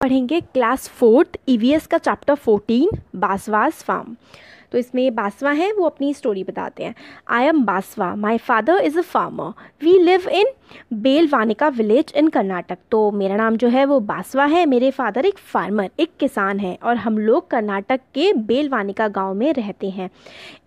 पढ़ेंगे class fourth EVS e का chapter fourteen Basava's farm तो इसमें बासवा हैं वो अपनी स्टोरी बताते हैं I am Basava my father is a farmer we live in Belvanika village in Karnataka तो मेरा नाम जो है वो बासवा है मेरे फादर एक फार्मर एक किसान हैं और हम लोग कर्नाटक के बेलवानिका गाँव में रहते हैं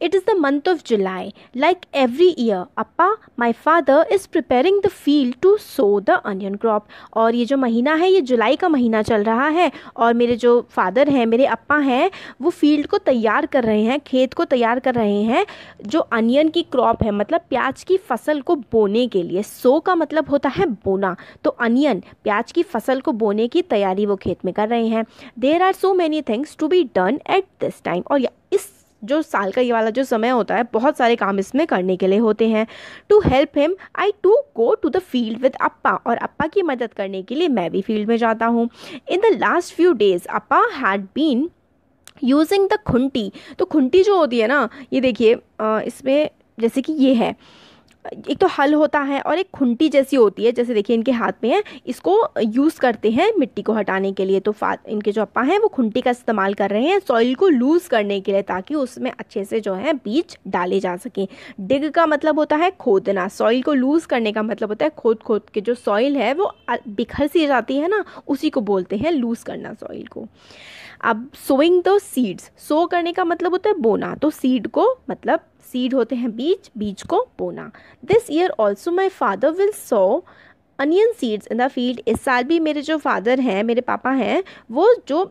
it is the month of July like every year अपा my father is preparing the field to sow the onion crop और ये जो महीना है ये जुलाई का महीना चल रहा है और मेरे जो फादर हैं मेरे अप्पा हैं वो फील्ड को तैयार कर रहे हैं हैं खेत को तैयार कर रहे हैं जो अनियन की क्रॉप है मतलब प्याज की फसल को बोने के लिए सो का मतलब होता है बोना तो अनियन प्याज की फसल को बोने की तैयारी वो खेत में कर रहे हैं there are so many things to be done at this time और इस जो साल का ये वाला जो समय होता है बहुत सारे काम इसमें करने के लिए होते हैं to help him I to go to the field with appa और अप्पा की मदद करने के लिए मैं भी फील्ड में जाता हूँ in the last few days अप्पा हैड बीन यूजिंग द खुंटी तो खुंटी जो होती है ना ये देखिए इसमें जैसे कि ये है एक तो हल होता है और एक खुंटी जैसी होती है जैसे देखिए इनके हाथ में है इसको यूज़ करते हैं मिट्टी को हटाने के लिए तो फा इनके जो अपा हैं वो खुंटी का इस्तेमाल कर रहे हैं सॉइल को लूज़ करने के लिए ताकि उसमें अच्छे से जो है बीज डाले जा सकें डिग का मतलब होता है खोदना सॉइल को लूज़ करने का मतलब होता है खोद खोद के जो सॉइल है वो बिखर सी जाती है ना उसी को बोलते हैं लूज़ करना सॉइल को अब सोइंग द सीड्स सो करने का मतलब होता है बोना तो सीड को मतलब सीड होते हैं बीज बीज को बोना this year also my father will sow onion seeds in the field इस साल भी मेरे जो फादर हैं मेरे पापा हैं वो जो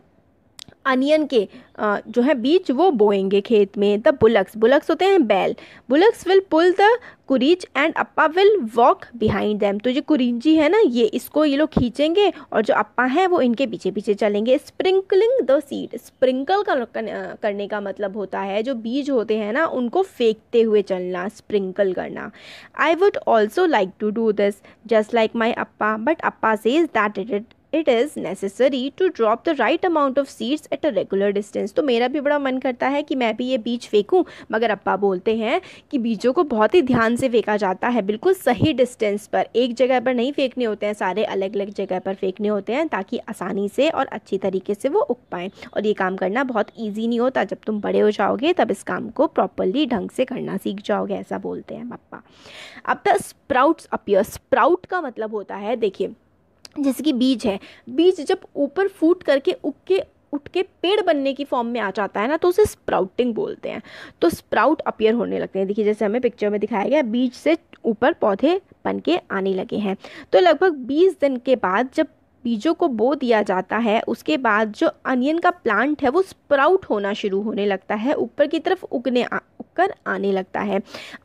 अनियन के जो है बीज वो बोएंगे खेत में द बुलक्स बुलक्स होते हैं बैल बुलक्स विल पुल द कुरीज एंड अप्पा विल वॉक बिहाइंड दैम तो जो कुरीजी है ना ये इसको ये लोग खींचेंगे और जो अप्पा हैं वो इनके पीछे पीछे चलेंगे स्प्रिंकलिंग द सीड स्प्रिंकल करने का मतलब होता है जो बीज होते हैं ना उनको फेंकते हुए चलना स्प्रिंकल करना I would also like to do this just like my अप्पा बट अप्पा says that it it it is necessary to drop the right amount of seeds at a regular distance तो मेरा भी बड़ा मन करता है कि मैं भी ये बीज फेंकूँ मगर अप्पा बोलते हैं कि बीजों को बहुत ही ध्यान से फेंका जाता है बिल्कुल सही डिस्टेंस पर एक जगह पर नहीं फेंकने होते हैं सारे अलग अलग जगह पर फेंकने होते हैं ताकि आसानी से और अच्छी तरीके से वो उग पाएँ और ये काम करना बहुत ईजी नहीं होता जब तुम बड़े हो जाओगे तब इस काम को प्रॉपरली ढंग से करना सीख जाओगे ऐसा बोलते हैं पप्पा अब द स्प्राउट्स अपियर स्प्राउट का मतलब होता है देखिए जैसे कि बीज है बीज जब ऊपर फूट करके उग के उठ के पेड़ बनने की फॉर्म में आ जाता है ना तो उसे स्प्राउटिंग बोलते हैं तो स्प्राउट अपियर होने लगते हैं देखिए जैसे हमें पिक्चर में दिखाया गया बीज से ऊपर पौधे बन के आने लगे हैं तो लगभग 20 दिन के बाद जब बीजों को बो दिया जाता है उसके बाद जो अनियन का प्लांट है वो स्प्राउट होना शुरू होने लगता है ऊपर की तरफ उगने आ, उगकर आने लगता है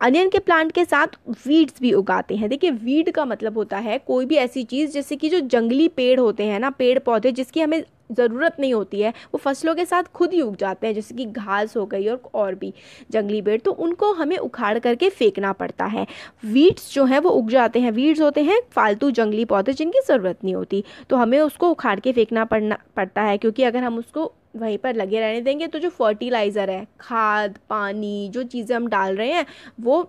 अनियन के प्लांट के साथ वीड्स भी उगाते हैं देखिए वीड का मतलब होता है कोई भी ऐसी चीज़ जैसे कि जो जंगली पेड़ होते हैं ना पेड़ पौधे जिसकी हमें ज़रूरत नहीं होती है वो फसलों के साथ खुद ही उग जाते हैं जैसे कि घास हो गई और और भी जंगली पेड़ तो उनको हमें उखाड़ करके फेंकना पड़ता है वीड्स जो हैं वो उग जाते हैं वीड्स होते हैं फालतू जंगली पौधे जिनकी ज़रूरत नहीं होती तो हमें उसको उखाड़ के फेंकना पड़ना पड़ता है क्योंकि अगर हम उसको वहीं पर लगे रहने देंगे तो जो फर्टिलाइज़र है खाद पानी जो चीज़ें हम डाल रहे हैं वो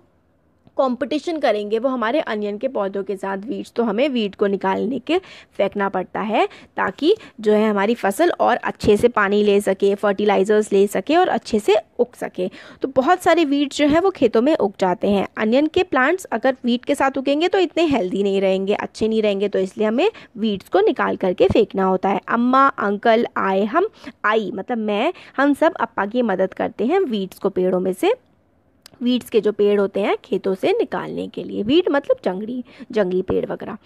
कंपटीशन करेंगे वो हमारे अनियन के पौधों के साथ वीट्स तो हमें वीट को निकालने के फेंकना पड़ता है ताकि जो है हमारी फसल और अच्छे से पानी ले सके फर्टिलाइज़र्स ले सके और अच्छे से उग सके तो बहुत सारे वीट जो है वो खेतों में उग जाते हैं अनियन के प्लांट्स अगर वीट के साथ उगेंगे तो इतने हेल्दी नहीं रहेंगे अच्छे नहीं रहेंगे तो इसलिए हमें वीट्स को निकाल करके फेंकना होता है अम्मा अंकल आए हम आई मतलब मैं हम सब अपा की मदद करते हैं वीट्स को पेड़ों में से वीड्स के जो पेड़ होते हैं खेतों से निकालने के लिए वीड मतलब जंगली जंगली पेड़ वगैरह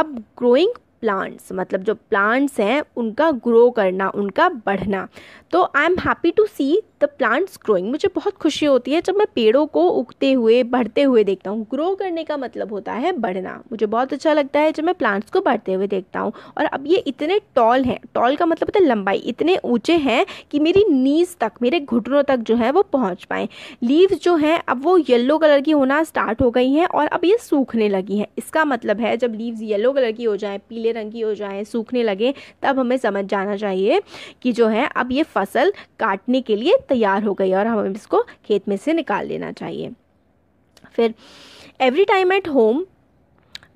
अब ग्रोइंग प्लांट्स मतलब जो प्लांट्स हैं उनका ग्रो करना उनका बढ़ना तो I am happy to see the plants growing मुझे बहुत खुशी होती है जब मैं पेड़ों को उगते हुए बढ़ते हुए देखता हूँ ग्रो करने का मतलब होता है बढ़ना मुझे बहुत अच्छा लगता है जब मैं प्लांट्स को बढ़ते हुए देखता हूँ और अब ये इतने टॉल हैं टॉल का मतलब होता है लंबाई इतने ऊँचे हैं कि मेरी नीज तक मेरे घुटनों तक जो है वो पहुँच पाएँ लीव्स जो हैं अब वो येल्लो कलर की होना स्टार्ट हो गई हैं और अब ये सूखने लगी हैं इसका मतलब है जब लीव्स येल्लो कलर की हो जाएँ पीले पीले रंग की हो जाए सूखने लगे तब हमें समझ जाना चाहिए कि जो है अब ये फसल काटने के लिए तैयार हो गई और हमें इसको खेत में से निकाल लेना चाहिए फिर every time at home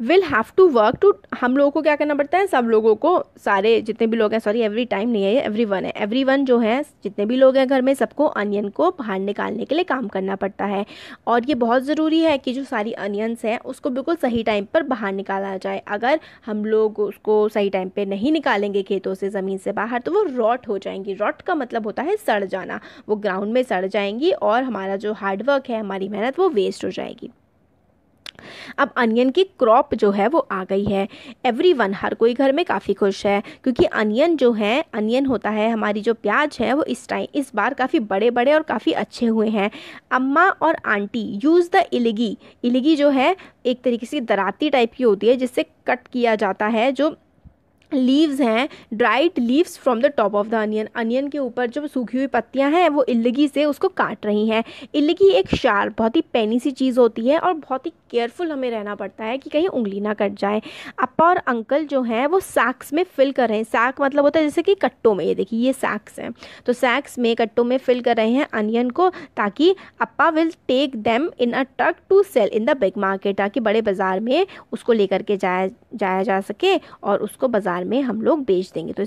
will have to work to हम लोगों को क्या करना पड़ता है सब लोगों को सारे जितने भी लोग हैं सॉरी एवरी टाइम नहीं है एवरी वन है एवरी वन जो है जितने भी लोग हैं घर में सबको अनियन को बाहर निकालने के लिए काम करना पड़ता है और ये बहुत ज़रूरी है कि जो सारी अनियंस हैं उसको बिल्कुल सही टाइम पर बाहर निकाला जाए अगर हम लोग उसको सही टाइम पर नहीं निकालेंगे खेतों से ज़मीन से बाहर तो वो रॉट हो जाएंगी रॉट का मतलब होता है सड़ जाना वो ग्राउंड में सड़ जाएंगी और हमारा जो हार्डवर्क है हमारी मेहनत वो वेस्ट हो जाएगी अब अनियन की क्रॉप जो है वो आ गई है एवरी वन हर कोई घर में काफ़ी खुश है क्योंकि अनियन जो है अनियन होता है हमारी जो प्याज है वो इस टाइम इस बार काफ़ी बड़े बड़े और काफ़ी अच्छे हुए हैं अम्मा और आंटी यूज़ द इलिगी इलिगी जो है एक तरीके से दराती टाइप की होती है जिससे कट किया जाता है जो लीव्स हैं dried leaves from the top of the onion onion के ऊपर जो सूखी हुई पत्तियां हैं वो इल्लगी से उसको काट रही हैं इल्लगी एक शार्प बहुत ही पैनी सी चीज़ होती है और बहुत ही केयरफुल हमें रहना पड़ता है कि कहीं उंगली ना कट जाए अपा और अंकल जो हैं वो सैक्स में फिल कर रहे हैं सैक मतलब होता है जैसे कि कट्टों में ये देखिए ये सैक्स हैं तो सैक्स में कट्टों में फिल कर रहे हैं अनियन को ताकि अपा will take them in a truck to sell in the big market ताकि बड़े बाज़ार में उसको लेकर के जाया जाया जा सके और उसको बाज़ार बाजार में हम लोग बेच देंगे तो